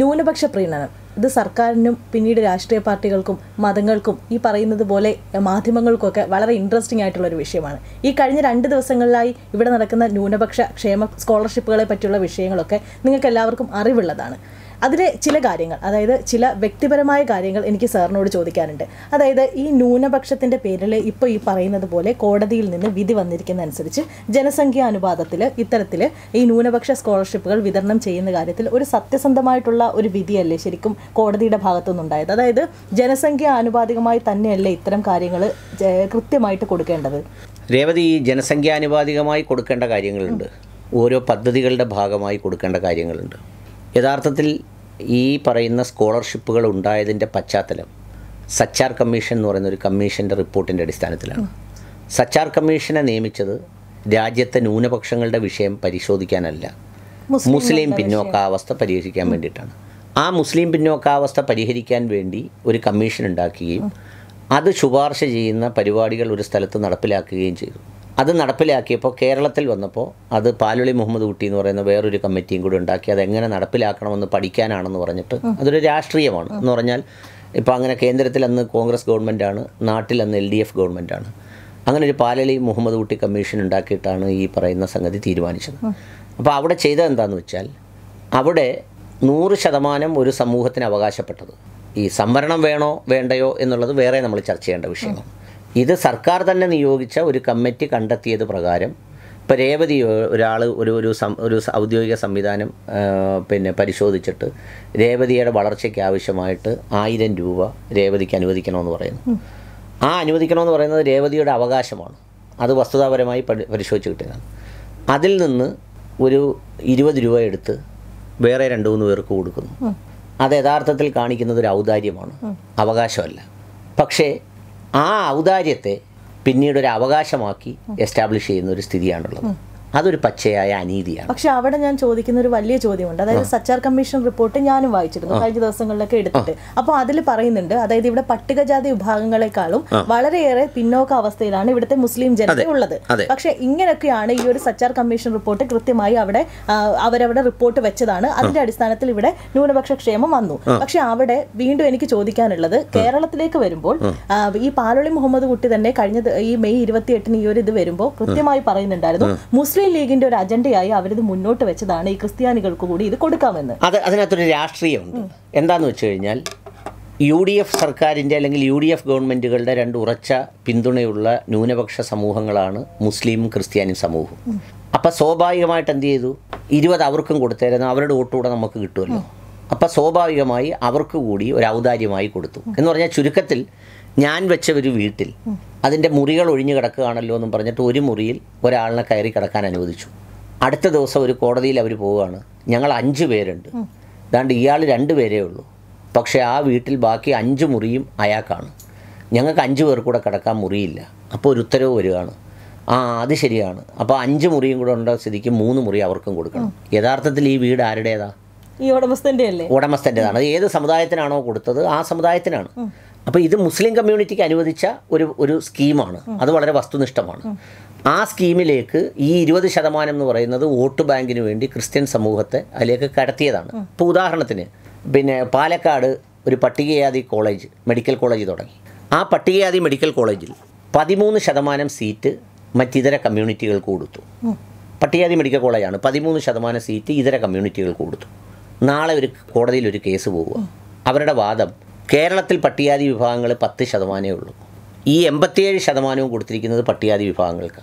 ന്യൂനപക്ഷ പ്രീണനം ഇത് സർക്കാരിനും പിന്നീട് രാഷ്ട്രീയ പാർട്ടികൾക്കും മതങ്ങൾക്കും ഈ പറയുന്നത് പോലെ മാധ്യമങ്ങൾക്കൊക്കെ വളരെ ഇൻട്രസ്റ്റിംഗ് ആയിട്ടുള്ള ഒരു വിഷയമാണ് ഈ കഴിഞ്ഞ രണ്ട് ദിവസങ്ങളിലായി ഇവിടെ നടക്കുന്ന ന്യൂനപക്ഷ ക്ഷേമ സ്കോളർഷിപ്പുകളെ പറ്റിയുള്ള വിഷയങ്ങളൊക്കെ നിങ്ങൾക്ക് എല്ലാവർക്കും അറിവുള്ളതാണ് അതിലെ ചില കാര്യങ്ങൾ അതായത് ചില വ്യക്തിപരമായ കാര്യങ്ങൾ എനിക്ക് സാറിനോട് ചോദിക്കാനുണ്ട് അതായത് ഈ ന്യൂനപക്ഷത്തിൻ്റെ പേരിൽ ഇപ്പോൾ ഈ പറയുന്നത് പോലെ കോടതിയിൽ നിന്ന് വിധി വന്നിരിക്കുന്നതനുസരിച്ച് ജനസംഖ്യാ അനുപാതത്തിൽ ഇത്തരത്തിൽ ഈ ന്യൂനപക്ഷ സ്കോളർഷിപ്പുകൾ വിതരണം ചെയ്യുന്ന കാര്യത്തിൽ ഒരു സത്യസന്ധമായിട്ടുള്ള ഒരു വിധിയല്ലേ ശരിക്കും കോടതിയുടെ ഭാഗത്തുനിന്നുണ്ടായത് അതായത് ജനസംഖ്യ ആനുപാതികമായി തന്നെയല്ലേ ഇത്തരം കാര്യങ്ങൾ കൃത്യമായിട്ട് കൊടുക്കേണ്ടത് രേവതി ജനസംഖ്യാനുപാതികമായി കൊടുക്കേണ്ട കാര്യങ്ങളുണ്ട് ഓരോ പദ്ധതികളുടെ ഭാഗമായി കൊടുക്കേണ്ട കാര്യങ്ങളുണ്ട് യഥാർത്ഥത്തിൽ ഈ പറയുന്ന സ്കോളർഷിപ്പുകൾ ഉണ്ടായതിൻ്റെ പശ്ചാത്തലം സച്ചാർ കമ്മീഷൻ എന്ന് പറയുന്ന ഒരു കമ്മീഷൻ്റെ റിപ്പോർട്ടിൻ്റെ അടിസ്ഥാനത്തിലാണ് സച്ചാർ കമ്മീഷനെ നിയമിച്ചത് രാജ്യത്തെ ന്യൂനപക്ഷങ്ങളുടെ വിഷയം പരിശോധിക്കാനല്ല മുസ്ലിം പിന്നോക്കാവസ്ഥ പരിഹരിക്കാൻ വേണ്ടിയിട്ടാണ് ആ മുസ്ലിം പിന്നോക്കാവസ്ഥ പരിഹരിക്കാൻ വേണ്ടി ഒരു കമ്മീഷൻ ഉണ്ടാക്കുകയും അത് ശുപാർശ ചെയ്യുന്ന പരിപാടികൾ ഒരു സ്ഥലത്ത് നടപ്പിലാക്കുകയും ചെയ്തു അത് നടപ്പിലാക്കിയപ്പോൾ കേരളത്തിൽ വന്നപ്പോൾ അത് പാലുളി മുഹമ്മദ് കുട്ടി എന്ന് പറയുന്ന വേറൊരു കമ്മിറ്റിയും കൂടി ഉണ്ടാക്കി അതെങ്ങനെ നടപ്പിലാക്കണമെന്ന് പഠിക്കാനാണെന്ന് പറഞ്ഞിട്ട് അതൊരു രാഷ്ട്രീയമാണ് എന്ന് പറഞ്ഞാൽ ഇപ്പോൾ അങ്ങനെ കേന്ദ്രത്തിൽ അന്ന് കോൺഗ്രസ് ഗവൺമെൻറ്റാണ് നാട്ടിൽ അന്ന് എൽ ഡി എഫ് ഗവൺമെൻറ്റാണ് അങ്ങനെ ഒരു പാലളി മുഹമ്മദ് കുട്ടി കമ്മീഷൻ ഉണ്ടാക്കിയിട്ടാണ് ഈ പറയുന്ന സംഗതി തീരുമാനിച്ചത് അപ്പോൾ അവിടെ ചെയ്തത് എന്താണെന്ന് വെച്ചാൽ അവിടെ നൂറ് ശതമാനം ഒരു സമൂഹത്തിന് അവകാശപ്പെട്ടത് ഈ സംവരണം വേണോ വേണ്ടയോ എന്നുള്ളത് വേറെ നമ്മൾ ചർച്ച ചെയ്യേണ്ട വിഷയമാണ് ഇത് സർക്കാർ തന്നെ നിയോഗിച്ച ഒരു കമ്മിറ്റി കണ്ടെത്തിയത് പ്രകാരം ഇപ്പോൾ രേവതി ഒരാൾ ഒരു ഒരു ഒരു ഔദ്യോഗിക സംവിധാനം പിന്നെ പരിശോധിച്ചിട്ട് രേവതിയുടെ വളർച്ചയ്ക്ക് ആവശ്യമായിട്ട് ആയിരം രൂപ രേവതിക്ക് അനുവദിക്കണമെന്ന് പറയുന്നു ആ അനുവദിക്കണമെന്ന് പറയുന്നത് രേവതിയുടെ അവകാശമാണ് അത് വസ്തുതാപരമായി പരിശോധിച്ച് കിട്ടിയതാണ് അതിൽ നിന്ന് ഒരു ഇരുപത് രൂപ എടുത്ത് വേറെ രണ്ട് മൂന്ന് പേർക്ക് കൊടുക്കുന്നു അത് യഥാർത്ഥത്തിൽ കാണിക്കുന്നത് ഒരു ഔദാര്യമാണ് അവകാശമല്ല പക്ഷേ ആ ഔദാര്യത്തെ പിന്നീടൊരു അവകാശമാക്കി എസ്റ്റാബ്ലിഷ് ചെയ്യുന്ന ഒരു സ്ഥിതിയാണുള്ളത് അതൊരു പച്ചയായ അനീതിയാണ് പക്ഷെ അവിടെ ഞാൻ ചോദിക്കുന്ന ഒരു വലിയ ചോദ്യമുണ്ട് അതായത് സച്ചാർ കമ്മീഷൻ റിപ്പോർട്ട് ഞാനും വായിച്ചിരുന്നു കഴിഞ്ഞ ദിവസങ്ങളിലൊക്കെ എടുത്തിട്ട് അപ്പോൾ അതിൽ പറയുന്നുണ്ട് അതായത് ഇവിടെ പട്ടികജാതി വിഭാഗങ്ങളെക്കാളും വളരെയേറെ പിന്നോക്ക അവസ്ഥയിലാണ് ഇവിടുത്തെ മുസ്ലിം ജനത ഉള്ളത് പക്ഷെ ഇങ്ങനെയൊക്കെയാണ് ഈ ഒരു സച്ചാർ കമ്മീഷൻ റിപ്പോർട്ട് കൃത്യമായി അവിടെ അവരവിടെ റിപ്പോർട്ട് വെച്ചതാണ് അതിന്റെ അടിസ്ഥാനത്തിൽ ഇവിടെ ന്യൂനപക്ഷ ക്ഷേമം വന്നു പക്ഷെ അവിടെ വീണ്ടും എനിക്ക് ചോദിക്കാനുള്ളത് കേരളത്തിലേക്ക് വരുമ്പോൾ ഈ പാലൊളി മുഹമ്മദ് കുട്ടി തന്നെ കഴിഞ്ഞ ഈ മെയ് ഇരുപത്തിയെട്ടിന് ഈ ഒരു ഇത് വരുമ്പോൾ കൃത്യമായി പറയുന്നുണ്ടായിരുന്നു മുസ്ലിം മുസ്ലിം ലീഗിന്റെ ഒരു അജണ്ടയായി അവരിത് മുന്നോട്ട് വെച്ചതാണ് ഈ ക്രിസ്ത്യാനികൾക്ക് കൂടി ഇത് കൊടുക്കാമെന്ന് അത് അതിനകത്തൊരു രാഷ്ട്രീയമുണ്ട് എന്താന്ന് വെച്ച് കഴിഞ്ഞാൽ യു ഡി എഫ് സർക്കാരിൻ്റെ അല്ലെങ്കിൽ യു ഡി എഫ് ഗവൺമെൻറ്റുകളുടെ രണ്ട് ഉറച്ച പിന്തുണയുള്ള ന്യൂനപക്ഷ സമൂഹങ്ങളാണ് മുസ്ലിം ക്രിസ്ത്യാനി സമൂഹം അപ്പോൾ സ്വാഭാവികമായിട്ട് എന്ത് ചെയ്തു ഇരുപത് അവർക്കും കൊടുത്തേരുന്നു അവരുടെ വോട്ട് നമുക്ക് കിട്ടുമല്ലോ അപ്പോൾ സ്വാഭാവികമായി അവർക്ക് കൂടി ഒരു ഔദാര്യമായി കൊടുത്തു എന്ന് പറഞ്ഞാൽ ചുരുക്കത്തിൽ ഞാൻ വെച്ച ഒരു വീട്ടിൽ അതിൻ്റെ മുറികൾ ഒഴിഞ്ഞു കിടക്കുകയാണല്ലോ എന്നും പറഞ്ഞിട്ട് ഒരു മുറിയിൽ ഒരാളിനെ കയറി കിടക്കാൻ അനുവദിച്ചു അടുത്ത ദിവസം ഒരു കോടതിയിൽ അവർ പോവുകയാണ് ഞങ്ങൾ അഞ്ച് പേരുണ്ട് അതാണ്ട് ഇയാൾ രണ്ട് പേരേ ഉള്ളൂ പക്ഷേ ആ വീട്ടിൽ ബാക്കി അഞ്ച് മുറിയും അയാൾക്കാണ് ഞങ്ങൾക്ക് അഞ്ച് പേർ കൂടെ കിടക്കാൻ മുറിയില്ല അപ്പോൾ ഒരു ഉത്തരവ് വരികയാണ് ആ അത് ശരിയാണ് അപ്പോൾ അഞ്ച് മുറിയും കൂടെ ഉണ്ട സ്ഥിതിക്ക് മൂന്ന് മുറി അവർക്കും കൊടുക്കണം യഥാർത്ഥത്തിൽ ഈ വീട് ആരുടേതാ ഈ ഉടമസ്ഥൻ്റെ ഉടമസ്ഥൻ്റെതാണ് അത് ഏത് സമുദായത്തിനാണോ കൊടുത്തത് ആ സമുദായത്തിനാണ് അപ്പോൾ ഇത് മുസ്ലിം കമ്മ്യൂണിറ്റിക്ക് അനുവദിച്ച ഒരു ഒരു സ്കീമാണ് അത് വളരെ വസ്തുനിഷ്ഠമാണ് ആ സ്കീമിലേക്ക് ഈ ഇരുപത് ശതമാനം എന്ന് പറയുന്നത് വോട്ട് ബാങ്കിന് വേണ്ടി ക്രിസ്ത്യൻ സമൂഹത്തെ അതിലേക്ക് കടത്തിയതാണ് ഇപ്പോൾ ഉദാഹരണത്തിന് പിന്നെ പാലക്കാട് ഒരു പട്ടികജാതി കോളേജ് മെഡിക്കൽ കോളേജ് തുടങ്ങി ആ പട്ടികജാതി മെഡിക്കൽ കോളേജിൽ പതിമൂന്ന് ശതമാനം സീറ്റ് മറ്റിതര കമ്മ്യൂണിറ്റികൾക്ക് കൊടുത്തു പട്ടികജാതി മെഡിക്കൽ കോളേജാണ് പതിമൂന്ന് ശതമാനം സീറ്റ് ഇതര കമ്മ്യൂണിറ്റികൾക്ക് കൊടുത്തു നാളെ ഒരു കോടതിയിൽ ഒരു കേസ് പോവുക അവരുടെ വാദം കേരളത്തിൽ പട്ടിയാതി വിഭാഗങ്ങൾ പത്ത് ശതമാനമേ ഉള്ളൂ ഈ എൺപത്തിയേഴ് ശതമാനവും കൊടുത്തിരിക്കുന്നത് പട്ടിയാതി വിഭാഗങ്ങൾക്ക്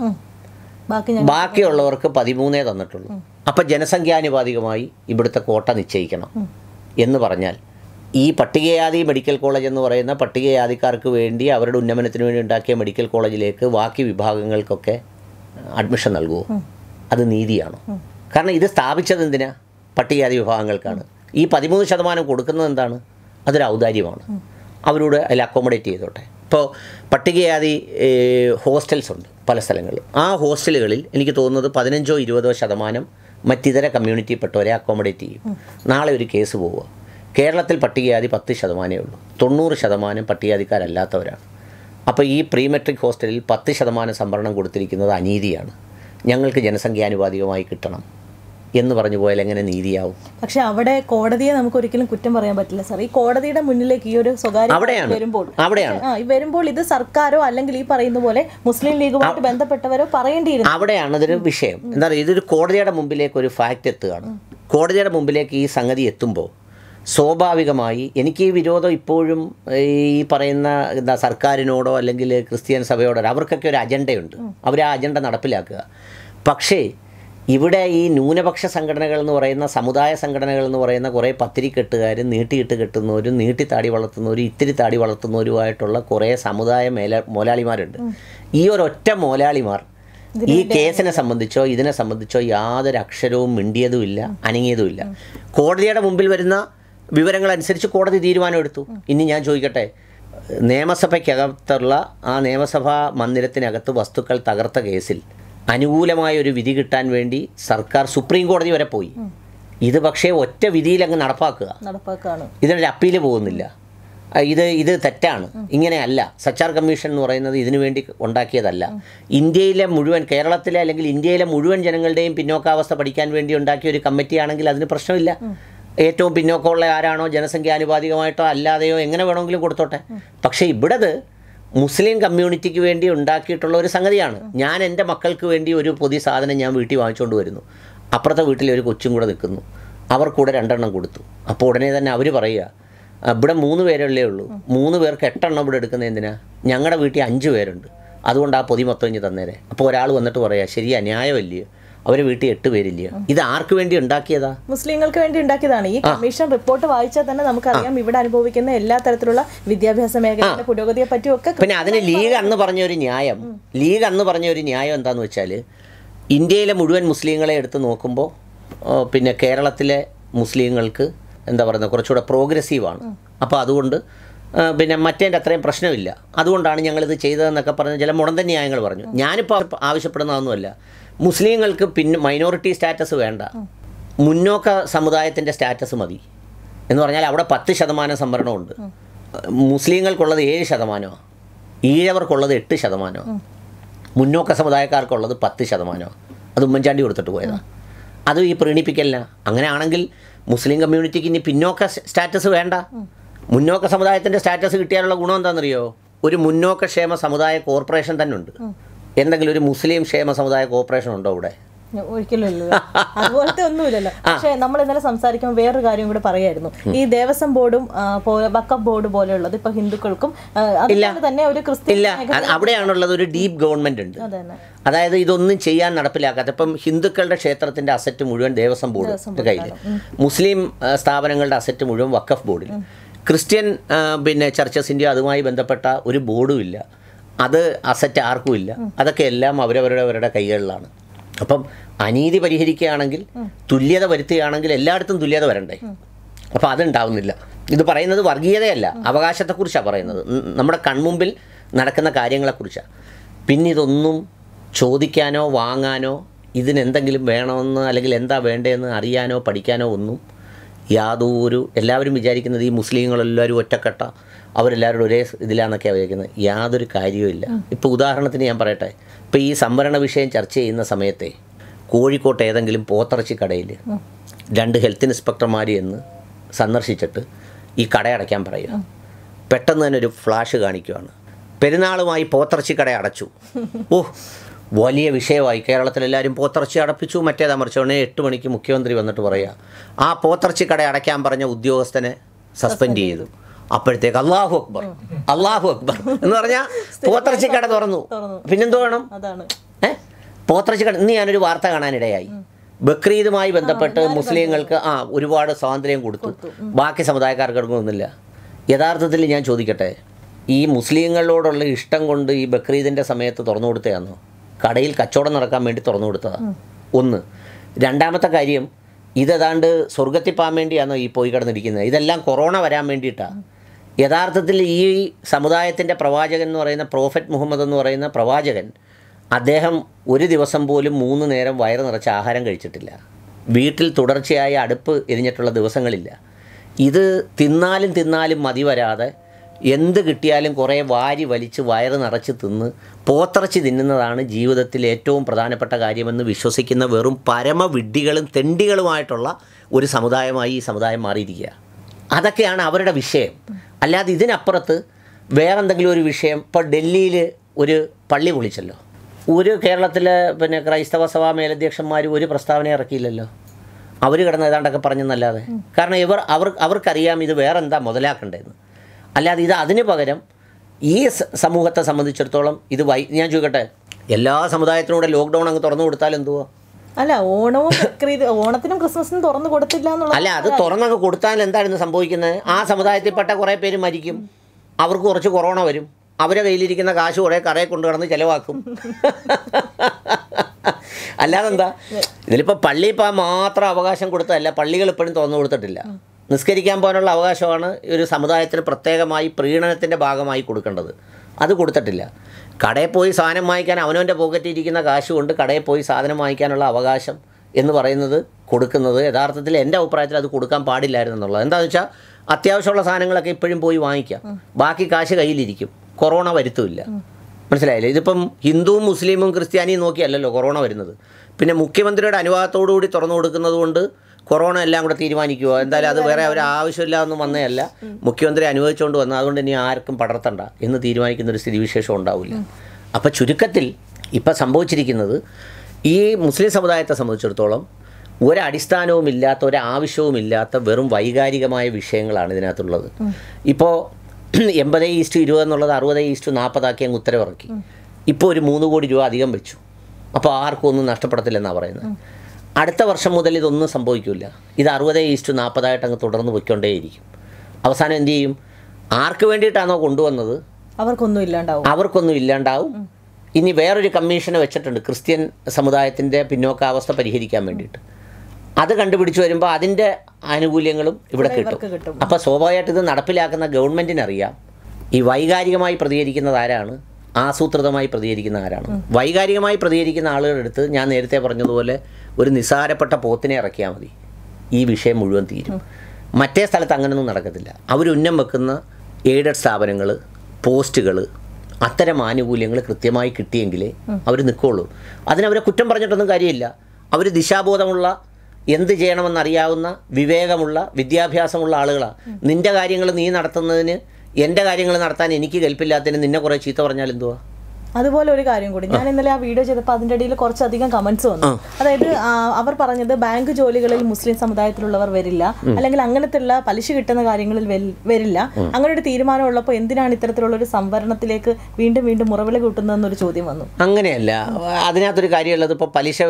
ബാക്കിയുള്ളവർക്ക് പതിമൂന്നേ തന്നിട്ടുള്ളൂ അപ്പം ജനസംഖ്യാനുപാതികമായി ഇവിടുത്തെ കോട്ട നിശ്ചയിക്കണം എന്ന് പറഞ്ഞാൽ ഈ പട്ടികയാതി മെഡിക്കൽ കോളേജ് എന്ന് പറയുന്ന പട്ടികയാതിക്കാർക്ക് വേണ്ടി അവരുടെ ഉന്നമനത്തിന് വേണ്ടി ഉണ്ടാക്കിയ മെഡിക്കൽ കോളേജിലേക്ക് ബാക്കി വിഭാഗങ്ങൾക്കൊക്കെ അഡ്മിഷൻ നൽകുമോ അത് നീതിയാണോ കാരണം ഇത് സ്ഥാപിച്ചത് എന്തിനാ പട്ടികജാതി വിഭാഗങ്ങൾക്കാണ് ഈ പതിമൂന്ന് ശതമാനം കൊടുക്കുന്നത് എന്താണ് അതൊരു ഔദാര്യമാണ് അവരോട് അതിൽ അക്കോമഡേറ്റ് ചെയ്തോട്ടെ ഇപ്പോൾ പട്ടികജാതി ഹോസ്റ്റൽസ് ഉണ്ട് പല സ്ഥലങ്ങളിൽ ആ ഹോസ്റ്റലുകളിൽ എനിക്ക് തോന്നുന്നത് പതിനഞ്ചോ ഇരുപതോ ശതമാനം മറ്റിതര കമ്മ്യൂണിറ്റിയിൽപ്പെട്ടവരെ അക്കോമഡേറ്റ് ചെയ്യും നാളെ ഒരു കേസ് പോവുക കേരളത്തിൽ പട്ടികജാതി പത്ത് ശതമാനമേ ഉള്ളൂ തൊണ്ണൂറ് ശതമാനം പട്ടികജാതിക്കാരല്ലാത്തവരാണ് അപ്പോൾ ഈ പ്രീ മെട്രിക് ഹോസ്റ്റലിൽ പത്ത് ശതമാനം സംവരണം കൊടുത്തിരിക്കുന്നത് അനീതിയാണ് ഞങ്ങൾക്ക് ജനസംഖ്യാനുപാതികമായി കിട്ടണം എന്ന് പറഞ്ഞു പോയാൽ എങ്ങനെ നീതിയാവും പക്ഷെ അവിടെ കോടതിയെ നമുക്ക് ഒരിക്കലും കുറ്റം പറയാൻ പറ്റില്ല സാർ ഈ കോടതിയുടെ മുന്നിലേക്ക് ഈ ഒരു സ്വകാര്യ വരുമ്പോൾ അവിടെയാണ് വരുമ്പോൾ ഇത് സർക്കാരോ അല്ലെങ്കിൽ ഈ പറയുന്ന പോലെ മുസ്ലിം ലീഗുമായിട്ട് ബന്ധപ്പെട്ടവരോ പറയേണ്ടിയിരുന്നു അവിടെയാണ് ഇതൊരു വിഷയം എന്താ പറയുക ഇതൊരു കോടതിയുടെ മുമ്പിലേക്ക് ഒരു ഫാക്റ്റ് എത്തുകയാണ് കോടതിയുടെ മുമ്പിലേക്ക് ഈ സംഗതി എത്തുമ്പോൾ സ്വാഭാവികമായി എനിക്ക് ഈ വിരോധം ഇപ്പോഴും ഈ പറയുന്ന എന്താ സർക്കാരിനോടോ അല്ലെങ്കിൽ ക്രിസ്ത്യൻ സഭയോടോ അവർക്കൊക്കെ ഒരു അജണ്ടയുണ്ട് അവർ ആ അജണ്ട നടപ്പിലാക്കുക പക്ഷേ ഇവിടെ ഈ ന്യൂനപക്ഷ സംഘടനകൾ എന്ന് പറയുന്ന സമുദായ സംഘടനകൾ എന്ന് പറയുന്ന കുറേ പത്തിരിക്കെട്ടുകാരും നീട്ടിയിട്ട് കെട്ടുന്നവരും നീട്ടിത്താടി വളർത്തുന്നവരും ഇത്തിരി താടി വളർത്തുന്നവരുമായിട്ടുള്ള കുറേ സമുദായ മേല മോലാളിമാരുണ്ട് ഈ ഒരൊറ്റ മോലാളിമാർ ഈ കേസിനെ സംബന്ധിച്ചോ ഇതിനെ സംബന്ധിച്ചോ യാതൊരു അക്ഷരവും മിണ്ടിയതുമില്ല അനങ്ങിയതുമില്ല കോടതിയുടെ മുമ്പിൽ വരുന്ന വിവരങ്ങൾ അനുസരിച്ച് കോടതി തീരുമാനമെടുത്തു ഇനി ഞാൻ ചോദിക്കട്ടെ നിയമസഭയ്ക്കകത്തുള്ള ആ നിയമസഭാ മന്ദിരത്തിനകത്ത് വസ്തുക്കൾ തകർത്ത കേസിൽ അനുകൂലമായ ഒരു വിധി കിട്ടാൻ വേണ്ടി സർക്കാർ സുപ്രീം കോടതി വരെ പോയി ഇത് പക്ഷേ ഒറ്റ വിധിയിൽ അങ്ങ് നടപ്പാക്കുക ഇതിനൊരു അപ്പീല് പോകുന്നില്ല ഇത് ഇത് തെറ്റാണ് ഇങ്ങനെയല്ല സച്ചാർ കമ്മീഷൻ എന്ന് പറയുന്നത് ഇതിനു വേണ്ടി ഉണ്ടാക്കിയതല്ല ഇന്ത്യയിലെ മുഴുവൻ കേരളത്തിലെ അല്ലെങ്കിൽ ഇന്ത്യയിലെ മുഴുവൻ ജനങ്ങളുടെയും പിന്നോക്കാവസ്ഥ പഠിക്കാൻ വേണ്ടി ഉണ്ടാക്കിയ ഒരു കമ്മിറ്റിയാണെങ്കിൽ അതിന് പ്രശ്നമില്ല ഏറ്റവും പിന്നോക്കമുള്ള ആരാണോ ജനസംഖ്യാനുപാതികമായിട്ടോ അല്ലാതെയോ എങ്ങനെ വേണമെങ്കിലും കൊടുത്തോട്ടെ പക്ഷേ ഇവിടത് മുസ്ലിം കമ്മ്യൂണിറ്റിക്ക് വേണ്ടി ഉണ്ടാക്കിയിട്ടുള്ള ഒരു സംഗതിയാണ് ഞാൻ എൻ്റെ മക്കൾക്ക് വേണ്ടി ഒരു പുതിയ സാധനം ഞാൻ വീട്ടിൽ വാങ്ങിച്ചുകൊണ്ട് വരുന്നു അപ്പുറത്തെ വീട്ടിൽ ഒരു കൊച്ചും കൂടെ നിൽക്കുന്നു അവർ കൂടെ രണ്ടെണ്ണം കൊടുത്തു അപ്പോൾ ഉടനെ തന്നെ അവർ പറയുക ഇവിടെ മൂന്ന് പേരല്ലേ ഉള്ളൂ മൂന്ന് പേർക്ക് എട്ടെണ്ണം ഇവിടെ എടുക്കുന്നത് എന്തിനാ ഞങ്ങളുടെ വീട്ടിൽ അഞ്ച് പേരുണ്ട് അതുകൊണ്ട് ആ പൊതി മൊത്തം ഇഞ്ഞ് തന്നേരെ അപ്പോൾ ഒരാൾ വന്നിട്ട് പറയാ ശരിയാ ന്യായമല്ലേ അവരെ വീട്ടിൽ എട്ട് പേരില്ല ഇത് ആർക്ക് വേണ്ടി ഉണ്ടാക്കിയതാ മുസ്ലിങ്ങൾക്ക് വേണ്ടി ഉണ്ടാക്കിയതാണ് ഈ കമ്മീഷൻ റിപ്പോർട്ട് വായിച്ചാൽ തന്നെ നമുക്കറിയാം ഇവിടെ അനുഭവിക്കുന്ന എല്ലാ തരത്തിലുള്ള വിദ്യാഭ്യാസ മേഖലയുടെ പുരോഗതിയെ പറ്റി ഒക്കെ പിന്നെ അതിന് ലീഗ് അന്ന് പറഞ്ഞ ഒരു ന്യായം ലീഗ് അന്ന് പറഞ്ഞ ഒരു ന്യായം എന്താന്ന് വെച്ചാൽ ഇന്ത്യയിലെ മുഴുവൻ മുസ്ലിങ്ങളെ എടുത്ത് നോക്കുമ്പോൾ പിന്നെ കേരളത്തിലെ മുസ്ലിങ്ങൾക്ക് എന്താ പറയുന്നത് കുറച്ചുകൂടെ പ്രോഗ്രസീവാണ് അപ്പോൾ അതുകൊണ്ട് പിന്നെ മറ്റേൻ്റെ അത്രയും പ്രശ്നമില്ല അതുകൊണ്ടാണ് ഞങ്ങളിത് ചെയ്തതെന്നൊക്കെ പറഞ്ഞ് ചില മുടന്തന്യായങ്ങൾ ന്യായങ്ങൾ പറഞ്ഞു ഞാനിപ്പോൾ ആവശ്യപ്പെടുന്നതൊന്നുമല്ല മുസ്ലിങ്ങൾക്ക് പിന്നെ മൈനോറിറ്റി സ്റ്റാറ്റസ് വേണ്ട മുന്നോക്ക സമുദായത്തിൻ്റെ സ്റ്റാറ്റസ് മതി എന്ന് പറഞ്ഞാൽ അവിടെ പത്ത് ശതമാനം സംവരണമുണ്ട് മുസ്ലിങ്ങൾക്കുള്ളത് ഏഴ് ശതമാനമോ ഈഴവർക്കുള്ളത് എട്ട് ശതമാനമോ മുന്നോക്ക സമുദായക്കാർക്കുള്ളത് പത്ത് ശതമാനമോ അത് ഉമ്മൻചാണ്ടി കൊടുത്തിട്ട് പോയതാണ് അത് ഈ പ്രീണിപ്പിക്കലിന് അങ്ങനെയാണെങ്കിൽ മുസ്ലിം കമ്മ്യൂണിറ്റിക്ക് ഇനി പിന്നോക്ക സ്റ്റാറ്റസ് വേണ്ട മുന്നോക്ക സമുദായത്തിൻ്റെ സ്റ്റാറ്റസ് കിട്ടിയാലുള്ള ഗുണം എന്താണെന്നറിയോ ഒരു മുന്നോക്ക ക്ഷേമ സമുദായ കോർപ്പറേഷൻ തന്നെ ഉണ്ട് എന്തെങ്കിലും ഒരു മുസ്ലിം ക്ഷേമ സമുദായ കോർപ്പറേഷൻ ഉണ്ടോ ഇവിടെ ഒരിക്കലും അതുപോലത്തെ ഒന്നുമില്ലല്ലോ പക്ഷേ നമ്മൾ ഇന്നലെ സംസാരിക്കുമ്പോൾ വേറൊരു കാര്യം കൂടെ പറയായിരുന്നു ഈ ദേവസ്വം ബോർഡും പോലെ വക്കഫ് ബോർഡ് പോലെയുള്ളത് ഇപ്പൊ ഹിന്ദുക്കൾക്കും അതുപോലെ തന്നെ ഒരു ക്രിസ്ത്യൻ അവിടെയാണുള്ളത് ഒരു ഡീപ് ഗവൺമെന്റ് ഉണ്ട് അതായത് ഇതൊന്നും ചെയ്യാൻ നടപ്പിലാക്കാത്ത ഇപ്പം ഹിന്ദുക്കളുടെ ക്ഷേത്രത്തിന്റെ അസറ്റ് മുഴുവൻ ദേവസ്വം ബോർഡ് കയ്യിൽ മുസ്ലിം സ്ഥാപനങ്ങളുടെ അസറ്റ് മുഴുവൻ വക്കഫ് ബോർഡിൽ ക്രിസ്ത്യൻ പിന്നെ ചർച്ചസിന്റെ അതുമായി ബന്ധപ്പെട്ട ഒരു ബോർഡും ഇല്ല അത് അസറ്റ് ആർക്കും ഇല്ല അതൊക്കെ എല്ലാം അവരവരുടെ അവരുടെ കൈകളിലാണ് അപ്പം അനീതി പരിഹരിക്കുകയാണെങ്കിൽ തുല്യത വരുത്തുകയാണെങ്കിൽ എല്ലായിടത്തും തുല്യത വരണ്ടേ അപ്പോൾ അതുണ്ടാവുന്നില്ല ഇത് പറയുന്നത് വർഗീയതയല്ല അവകാശത്തെക്കുറിച്ചാണ് പറയുന്നത് നമ്മുടെ കൺമുമ്പിൽ നടക്കുന്ന കാര്യങ്ങളെക്കുറിച്ചാണ് പിന്നെ ഇതൊന്നും ചോദിക്കാനോ വാങ്ങാനോ ഇതിനെന്തെങ്കിലും വേണമെന്ന് അല്ലെങ്കിൽ എന്താ വേണ്ടതെന്ന് അറിയാനോ പഠിക്കാനോ ഒന്നും യാതൊരു എല്ലാവരും വിചാരിക്കുന്നത് ഈ മുസ്ലിങ്ങളെല്ലാവരും ഒറ്റക്കെട്ട അവരെല്ലാവരും ഒരേ ഇതിലാന്നൊക്കെയാണ് വിചാരിക്കുന്നത് യാതൊരു കാര്യവുമില്ല ഇപ്പോൾ ഉദാഹരണത്തിന് ഞാൻ പറയട്ടെ ഇപ്പോൾ ഈ സംവരണ വിഷയം ചർച്ച ചെയ്യുന്ന സമയത്തെ കോഴിക്കോട്ട് ഏതെങ്കിലും പോത്തിറച്ചി കടയിൽ രണ്ട് ഹെൽത്ത് ഇൻസ്പെക്ടർമാർ എന്ന് സന്ദർശിച്ചിട്ട് ഈ അടയ്ക്കാൻ പറയുക പെട്ടെന്ന് തന്നെ ഒരു ഫ്ലാഷ് കാണിക്കുവാണ് പെരുന്നാളുമായി പോത്തിറച്ചി കട അടച്ചു ഓ വലിയ വിഷയമായി കേരളത്തിലെല്ലാവരും പോത്തർച്ചി അടപ്പിച്ചു മറ്റേതാ മറിച്ചോണെ എട്ട് മണിക്ക് മുഖ്യമന്ത്രി വന്നിട്ട് പറയുക ആ പോത്തർച്ചി കട അടയ്ക്കാൻ പറഞ്ഞ ഉദ്യോഗസ്ഥനെ സസ്പെൻഡ് ചെയ്തു അപ്പോഴത്തേക്ക് അള്ളാഹു അക്ബർ അള്ളാഹു അക്ബർ എന്ന് പറഞ്ഞാൽ പോത്തർച്ചി കട തുറന്നു പിന്നെന്തോ വേണം ഏ പോത്തർച്ചി കട ഇന്ന് ഞാനൊരു വാർത്ത കാണാനിടയായി ബക്രീദുമായി ബന്ധപ്പെട്ട് മുസ്ലിങ്ങൾക്ക് ആ ഒരുപാട് സ്വാതന്ത്ര്യം കൊടുത്തു ബാക്കി സമുദായക്കാർക്കൊന്നും ഒന്നില്ല യഥാർത്ഥത്തിൽ ഞാൻ ചോദിക്കട്ടെ ഈ മുസ്ലിങ്ങളോടുള്ള ഇഷ്ടം കൊണ്ട് ഈ ബക്രീദിൻ്റെ സമയത്ത് തുറന്നു കൊടുത്തയാണോ കടയിൽ കച്ചവടം നടക്കാൻ വേണ്ടി തുറന്നു കൊടുത്തതാണ് ഒന്ന് രണ്ടാമത്തെ കാര്യം ഇതേതാണ്ട് സ്വർഗത്തിൽ പോകാൻ വേണ്ടിയാണോ ഈ പോയി കിടന്നിരിക്കുന്നത് ഇതെല്ലാം കൊറോണ വരാൻ വേണ്ടിയിട്ടാണ് യഥാർത്ഥത്തിൽ ഈ സമുദായത്തിൻ്റെ പ്രവാചകൻ എന്ന് പറയുന്ന പ്രോഫറ്റ് മുഹമ്മദ് എന്ന് പറയുന്ന പ്രവാചകൻ അദ്ദേഹം ഒരു ദിവസം പോലും മൂന്ന് നേരം വയറ് നിറച്ച ആഹാരം കഴിച്ചിട്ടില്ല വീട്ടിൽ തുടർച്ചയായ അടുപ്പ് എരിഞ്ഞിട്ടുള്ള ദിവസങ്ങളില്ല ഇത് തിന്നാലും തിന്നാലും മതി വരാതെ എന്ത് കിട്ടിയാലും കുറേ വാരി വലിച്ച് വയറ് നിറച്ച് തിന്ന് പോത്തറച്ച് തിന്നുന്നതാണ് ജീവിതത്തിൽ ഏറ്റവും പ്രധാനപ്പെട്ട കാര്യമെന്ന് വിശ്വസിക്കുന്ന വെറും പരമവിഡ്ഢികളും തെണ്ടികളുമായിട്ടുള്ള ഒരു സമുദായമായി ഈ സമുദായം മാറിയിരിക്കുക അതൊക്കെയാണ് അവരുടെ വിഷയം അല്ലാതെ ഇതിനപ്പുറത്ത് വേറെന്തെങ്കിലും ഒരു വിഷയം ഇപ്പോൾ ഡൽഹിയിൽ ഒരു പള്ളി പൊളിച്ചല്ലോ ഒരു കേരളത്തിലെ പിന്നെ ക്രൈസ്തവ സഭാ മേലധ്യക്ഷന്മാർ ഒരു പ്രസ്താവന ഇറക്കിയില്ലല്ലോ അവർ കിടന്ന് ഏതാണ്ടൊക്കെ പറഞ്ഞെന്നല്ലാതെ കാരണം ഇവർ അവർ അവർക്കറിയാം ഇത് വേറെന്താ മുതലാക്കണ്ടേന്ന് അല്ലാതെ ഇത് അതിന് പകരം ഈ സമൂഹത്തെ സംബന്ധിച്ചിടത്തോളം ഇത് വൈ ഞാൻ ചോദിക്കട്ടെ എല്ലാ സമുദായത്തിനൂടെ ലോക്ക്ഡൗൺ അങ്ങ് തുറന്നു കൊടുത്താൽ എന്തുവാ അല്ല ഓണവും ഓണത്തിനും ക്രിസ്മസിനും തുറന്നു കൊടുത്തില്ല അല്ല അത് തുറന്നൊക്കെ കൊടുത്താൽ എന്തായിരുന്നു സംഭവിക്കുന്നത് ആ സമുദായത്തിൽപ്പെട്ട കുറേ പേര് മരിക്കും അവർക്ക് കുറച്ച് കൊറോണ വരും അവരെ കയ്യിലിരിക്കുന്ന കാശ് കുറേ കറയെ കൊണ്ടു കിടന്ന് ചിലവാക്കും അല്ലാതെന്താ ഇതിലിപ്പോൾ പള്ളിയിപ്പോൾ മാത്രം അവകാശം കൊടുത്തതല്ല പള്ളികൾ ഇപ്പോഴും തുറന്നു കൊടുത്തിട്ടില്ല നിസ്കരിക്കാൻ പോകാനുള്ള അവകാശമാണ് ഒരു സമുദായത്തിന് പ്രത്യേകമായി പ്രീണനത്തിൻ്റെ ഭാഗമായി കൊടുക്കേണ്ടത് അത് കൊടുത്തിട്ടില്ല കടയിൽ പോയി സാധനം വാങ്ങിക്കാൻ അവനവൻ്റെ പോക്കറ്റിൽ ഇരിക്കുന്ന കാശ് കൊണ്ട് കടയിൽ പോയി സാധനം വാങ്ങിക്കാനുള്ള അവകാശം എന്ന് പറയുന്നത് കൊടുക്കുന്നത് യഥാർത്ഥത്തിൽ എൻ്റെ അഭിപ്രായത്തിൽ അത് കൊടുക്കാൻ പാടില്ലായിരുന്നു എന്നുള്ളത് എന്താണെന്ന് വെച്ചാൽ അത്യാവശ്യമുള്ള സാധനങ്ങളൊക്കെ ഇപ്പോഴും പോയി വാങ്ങിക്കാം ബാക്കി കാശ് കയ്യിലിരിക്കും കൊറോണ വരുത്തുമില്ല മനസ്സിലായില്ലേ ഇതിപ്പം ഹിന്ദുവും മുസ്ലിമും ക്രിസ്ത്യാനിയും നോക്കിയല്ലല്ലോ കൊറോണ വരുന്നത് പിന്നെ മുഖ്യമന്ത്രിയുടെ അനുവാദത്തോടു കൂടി തുറന്നു കൊടുക്കുന്നത് കൊണ്ട് കൊറോണ എല്ലാം കൂടെ തീരുമാനിക്കുമോ എന്തായാലും അത് വേറെ ഒരു ആവശ്യമില്ലാതൊന്നും വന്നതല്ല മുഖ്യമന്ത്രി അനുവദിച്ചുകൊണ്ട് വന്ന അതുകൊണ്ട് ഇനി ആർക്കും പടർത്തണ്ട എന്ന് തീരുമാനിക്കുന്ന ഒരു സ്ഥിതിവിശേഷം ഉണ്ടാവില്ല അപ്പോൾ ചുരുക്കത്തിൽ ഇപ്പം സംഭവിച്ചിരിക്കുന്നത് ഈ മുസ്ലിം സമുദായത്തെ സംബന്ധിച്ചിടത്തോളം ഒരാവശ്യവും ഇല്ലാത്ത വെറും വൈകാരികമായ വിഷയങ്ങളാണ് ഇതിനകത്തുള്ളത് ഇപ്പോൾ എൺപത് ഈസ്റ്റ് ഇരുപത് എന്നുള്ളത് അറുപത് ഈസ്റ്റ് നാൽപ്പതാക്കി അങ്ങ് ഉത്തരവിറക്കി ഇപ്പോൾ ഒരു മൂന്ന് കോടി രൂപ അധികം വെച്ചു അപ്പോൾ ആർക്കും ഒന്നും നഷ്ടപ്പെടത്തില്ലെന്നാണ് പറയുന്നത് അടുത്ത വർഷം മുതൽ ഇതൊന്നും സംഭവിക്കില്ല ഇത് അറുപത് ഈസ്റ്റ് നാൽപ്പതായിട്ട് അങ്ങ് തുടർന്ന് പൊയ്ക്കൊണ്ടേയിരിക്കും അവസാനം എന്ത് ചെയ്യും ആർക്ക് വേണ്ടിയിട്ടാണോ കൊണ്ടുവന്നത് അവർക്കൊന്നും ഇല്ലാണ്ടാവും അവർക്കൊന്നും ഇല്ലാണ്ടാവും ഇനി വേറൊരു കമ്മീഷനെ വെച്ചിട്ടുണ്ട് ക്രിസ്ത്യൻ സമുദായത്തിൻ്റെ പിന്നോക്കാവസ്ഥ പരിഹരിക്കാൻ വേണ്ടിയിട്ട് അത് കണ്ടുപിടിച്ച് വരുമ്പോൾ അതിൻ്റെ ആനുകൂല്യങ്ങളും ഇവിടെ കിട്ടും അപ്പോൾ സ്വാഭാവികമായിട്ട് ഇത് നടപ്പിലാക്കുന്ന ഗവൺമെൻറ്റിനറിയാം ഈ വൈകാരികമായി പ്രതികരിക്കുന്നതാരാണ് ആരാണ് ആസൂത്രിതമായി പ്രതികരിക്കുന്ന ആരാണ് വൈകാരികമായി പ്രതികരിക്കുന്ന ആളുകളുടെ അടുത്ത് ഞാൻ നേരത്തെ പറഞ്ഞതുപോലെ ഒരു നിസ്സാരപ്പെട്ട പോത്തിനെ ഇറക്കിയാൽ മതി ഈ വിഷയം മുഴുവൻ തീരും മറ്റേ സ്ഥലത്ത് അങ്ങനെയൊന്നും നടക്കത്തില്ല അവരുന്നം വെക്കുന്ന എയ്ഡഡ് സ്ഥാപനങ്ങൾ പോസ്റ്റുകൾ അത്തരം ആനുകൂല്യങ്ങൾ കൃത്യമായി കിട്ടിയെങ്കിലേ അവർ നിൽക്കുള്ളൂ അതിനവരെ കുറ്റം പറഞ്ഞിട്ടൊന്നും കാര്യമില്ല അവർ ദിശാബോധമുള്ള എന്ത് ചെയ്യണമെന്നറിയാവുന്ന വിവേകമുള്ള വിദ്യാഭ്യാസമുള്ള ആളുകളാണ് നിന്റെ കാര്യങ്ങൾ നീ നടത്തുന്നതിന് എൻ്റെ കാര്യങ്ങൾ നടത്താൻ എനിക്ക് കൽപ്പില്ലാത്തതിന് നിന്നെ കുറേ ചീത്ത പറഞ്ഞാൽ എന്തുവാ അതുപോലെ ഒരു കാര്യം കൂടി ഞാൻ ഇന്നലെ ആ വീഡിയോ ചെയ്തപ്പോൾ അതിന്റെ ഇടയിൽ കുറച്ചധികം കമന്റ്സ് വന്നു അതായത് അവർ പറഞ്ഞത് ബാങ്ക് ജോലികളിൽ മുസ്ലിം സമുദായത്തിലുള്ളവർ വരില്ല അല്ലെങ്കിൽ അങ്ങനത്തെയുള്ള പലിശ കിട്ടുന്ന കാര്യങ്ങളിൽ വരില്ല അങ്ങനെ ഒരു തീരുമാനം ഉള്ളപ്പോൾ എന്തിനാണ് ഇത്തരത്തിലുള്ള ഒരു സംവരണത്തിലേക്ക് വീണ്ടും വീണ്ടും മുറവില കൂട്ടുന്നതെന്നൊരു ചോദ്യം വന്നു അങ്ങനെയല്ല അതിനകത്തൊരു കാര്യമുള്ളത് ഇപ്പോൾ പലിശ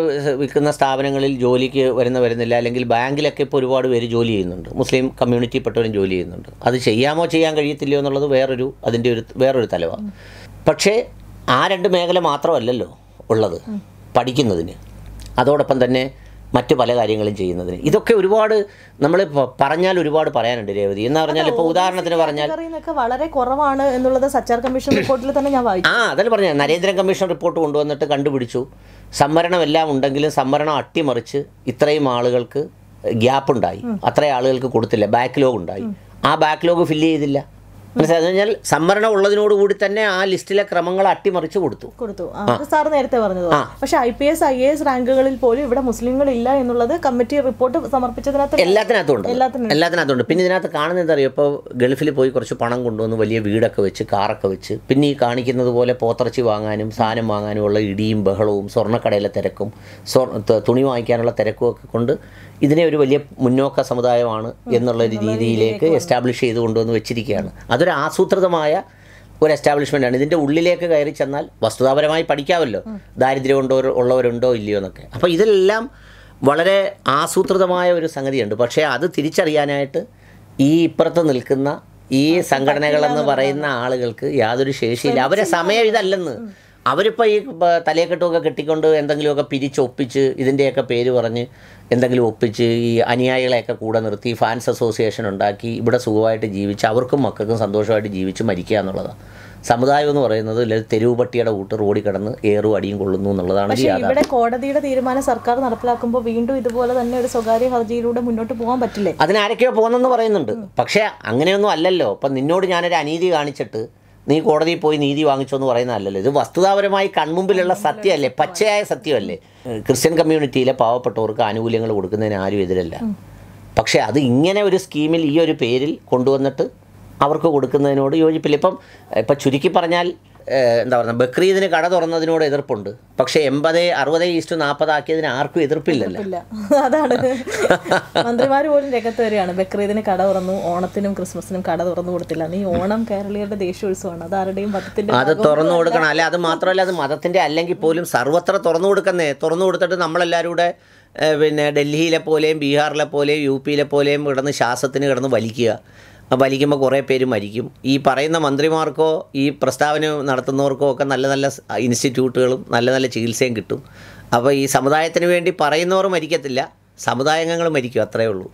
വിൽക്കുന്ന സ്ഥാപനങ്ങളിൽ ജോലിക്ക് വരുന്ന വരുന്നില്ല അല്ലെങ്കിൽ ബാങ്കിലൊക്കെ ഇപ്പോൾ ഒരുപാട് പേര് ജോലി ചെയ്യുന്നുണ്ട് മുസ്ലിം കമ്മ്യൂണിറ്റി പെട്ടവരും ജോലി ചെയ്യുന്നുണ്ട് അത് ചെയ്യാമോ ചെയ്യാൻ കഴിയത്തില്ലയോ എന്നുള്ളത് വേറൊരു അതിൻ്റെ ഒരു വേറൊരു തലവാണ് പക്ഷേ ആ രണ്ട് മേഖല മാത്രമല്ലല്ലോ ഉള്ളത് പഠിക്കുന്നതിന് അതോടൊപ്പം തന്നെ മറ്റു പല കാര്യങ്ങളും ചെയ്യുന്നതിന് ഇതൊക്കെ ഒരുപാട് നമ്മൾ പറഞ്ഞാൽ ഒരുപാട് പറയാനുണ്ട് രേവതി എന്ന് പറഞ്ഞാൽ ഇപ്പോൾ ഉദാഹരണത്തിന് പറഞ്ഞാൽ വളരെ കുറവാണ് എന്നുള്ളത് സച്ചാർ കമ്മീഷൻ റിപ്പോർട്ടിൽ തന്നെ ഞാൻ വായിച്ചു ആ അതല്ല പറഞ്ഞത് നരേന്ദ്ര കമ്മീഷൻ റിപ്പോർട്ട് കൊണ്ടുവന്നിട്ട് കണ്ടുപിടിച്ചു സംവരണം എല്ലാം ഉണ്ടെങ്കിലും സംവരണം അട്ടിമറിച്ച് ഇത്രയും ആളുകൾക്ക് ഗ്യാപ്പ് ഉണ്ടായി അത്രയും ആളുകൾക്ക് കൊടുത്തില്ല ബാക്ക്ലോഗ് ഉണ്ടായി ആ ബാക്ക്ലോഗ് ഫില്ല് ചെയ്തില്ല മനസ്സിലായി കഴിഞ്ഞാൽ സംവരണം കൂടി തന്നെ ആ ലിസ്റ്റിലെ ക്രമങ്ങൾ അട്ടിമറിച്ച് കൊടുത്തു കൊടുത്തു സാർ നേരത്തെ പറഞ്ഞത് പക്ഷെ I P S I A S റാങ്കുകളിൽ പോലും ഇവിടെ മുസ്ലിങ്ങൾ ഇല്ല എന്നുള്ളത് കമ്മിറ്റി റിപ്പോർട്ട് സമർപ്പിച്ചതിനകത്ത് എല്ലാത്തിനകത്തും എല്ലാത്തിനകത്തുണ്ട് പിന്നെ ഇതിനകത്ത് കാണുന്നത് എന്താ അറിയോ ഇപ്പോൾ ഗൾഫിൽ പോയി കുറച്ച് പണം കൊണ്ടുവന്ന് വലിയ വീടൊക്കെ വെച്ച് കാറൊക്കെ വെച്ച് പിന്നെ ഈ കാണിക്കുന്നത് പോലെ പോത്തിറച്ചി വാങ്ങാനും സാധനം വാങ്ങാനും ഉള്ള ഇടിയും ബഹളവും സ്വർണ്ണക്കടയിലെ തിരക്കും തുണി വാങ്ങിക്കാനുള്ള തിരക്കും ഒക്കെ കൊണ്ട് ഇതിനെ ഒരു വലിയ മുന്നോക്ക സമുദായമാണ് എന്നുള്ള രീതിയിലേക്ക് എസ്റ്റാബ്ലിഷ് ചെയ്ത് കൊണ്ടുവന്ന് വെച്ചിരിക്കുകയാണ് അതൊരു ആസൂത്രിതമായ ഒരു എസ്റ്റാബ്ലിഷ്മെൻ്റ് ആണ് ഇതിൻ്റെ ഉള്ളിലേക്ക് കയറി ചെന്നാൽ വസ്തുതാപരമായി പഠിക്കാമല്ലോ ദാരിദ്ര്യം ഉണ്ടോ ഉള്ളവരുണ്ടോ ഇല്ലയോ എന്നൊക്കെ അപ്പോൾ ഇതിലെല്ലാം വളരെ ആസൂത്രിതമായ ഒരു സംഗതിയുണ്ട് പക്ഷേ അത് തിരിച്ചറിയാനായിട്ട് ഈ ഇപ്പുറത്ത് നിൽക്കുന്ന ഈ സംഘടനകളെന്ന് പറയുന്ന ആളുകൾക്ക് യാതൊരു ശേഷിയില്ല അവരെ സമയം ഇതല്ലെന്ന് അവരിപ്പോൾ ഈ തലയെക്കെട്ടുമൊക്കെ കെട്ടിക്കൊണ്ട് എന്തെങ്കിലുമൊക്കെ പിരിച്ചൊപ്പിച്ച് ഇതിൻ്റെയൊക്കെ പേര് പറഞ്ഞ് എന്തെങ്കിലും ഒപ്പിച്ച് ഈ അനുയായികളെയൊക്കെ കൂടെ നിർത്തി ഫാൻസ് അസോസിയേഷൻ ഉണ്ടാക്കി ഇവിടെ സുഖമായിട്ട് ജീവിച്ച് അവർക്കും മക്കൾക്കും സന്തോഷമായിട്ട് ജീവിച്ച് മരിക്കുക എന്നുള്ളതാണ് സമുദായം എന്ന് പറയുന്നത് തെരുവുപട്ടിയുടെ കൂട്ട് റോഡിൽ കിടന്ന് ഏറും അടിയും കൊള്ളുന്നു എന്നുള്ളതാണ് ഇവിടെ കോടതിയുടെ തീരുമാനം സർക്കാർ നടപ്പിലാക്കുമ്പോൾ വീണ്ടും ഇതുപോലെ തന്നെ ഒരു സ്വകാര്യ ഹർജിയിലൂടെ മുന്നോട്ട് പോകാൻ പറ്റില്ലേ അതിനാരൊക്കെയോ പോകുന്നെന്ന് പറയുന്നുണ്ട് പക്ഷേ അങ്ങനെയൊന്നും അല്ലല്ലോ അപ്പം നിന്നോട് ഞാനൊരു അനീതി കാണിച്ചിട്ട് നീ കോടതിയിൽ പോയി നീതി വാങ്ങിച്ചോ എന്ന് പറയുന്നതല്ലല്ലോ ഇത് വസ്തുതാപരമായി കൺമുമ്പിലുള്ള സത്യമല്ലേ പച്ചയായ സത്യമല്ലേ ക്രിസ്ത്യൻ കമ്മ്യൂണിറ്റിയിലെ പാവപ്പെട്ടവർക്ക് ആനുകൂല്യങ്ങൾ കൊടുക്കുന്നതിന് ആരും എതിരല്ല പക്ഷേ അത് ഇങ്ങനെ ഒരു സ്കീമിൽ ഈ ഒരു പേരിൽ കൊണ്ടുവന്നിട്ട് അവർക്ക് കൊടുക്കുന്നതിനോട് യോജിപ്പില്ല ഇപ്പം ഇപ്പം ചുരുക്കി പറഞ്ഞാൽ എന്താ പറയുക ബക്രീദിന് കട തുറന്നതിനോട് എതിർപ്പുണ്ട് പക്ഷേ എൺപത് അറുപത് ഈസ്റ്റ് ആക്കിയതിന് ആർക്കും എതിർപ്പില്ലല്ലോ അതാണ് മന്ത്രിമാർ പോലും രംഗത്ത് വരികയാണ് ബക്രീദിന് കട തുറന്നു ഓണത്തിനും ക്രിസ്മസിനും കട തുറന്നു കൊടുത്തില്ല നീ ഓണം കേരളീയരുടെ ദേശീയോത്സവമാണ് അത് ആരുടെയും മതത്തിന്റെ അത് തുറന്നു കൊടുക്കണം അല്ലെ അത് മാത്രമല്ല അത് മതത്തിന്റെ അല്ലെങ്കിൽ പോലും സർവത്ര തുറന്നു കൊടുക്കുന്നേ തുറന്നു കൊടുത്തിട്ട് നമ്മളെല്ലാവരും കൂടെ പിന്നെ ഡൽഹിയിലെ പോലെയും ബീഹാറിലെ പോലെയും യു പിയിലെ പോലെയും കിടന്ന് ശ്വാസത്തിന് കിടന്ന് വലിക്കുക വലിക്കുമ്പോൾ കുറേ പേര് മരിക്കും ഈ പറയുന്ന മന്ത്രിമാർക്കോ ഈ പ്രസ്താവന നടത്തുന്നവർക്കോ ഒക്കെ നല്ല നല്ല ഇൻസ്റ്റിറ്റ്യൂട്ടുകളും നല്ല നല്ല ചികിത്സയും കിട്ടും അപ്പോൾ ഈ സമുദായത്തിന് വേണ്ടി പറയുന്നവർ മരിക്കത്തില്ല സമുദായങ്ങൾ മരിക്കും അത്രയേ ഉള്ളൂ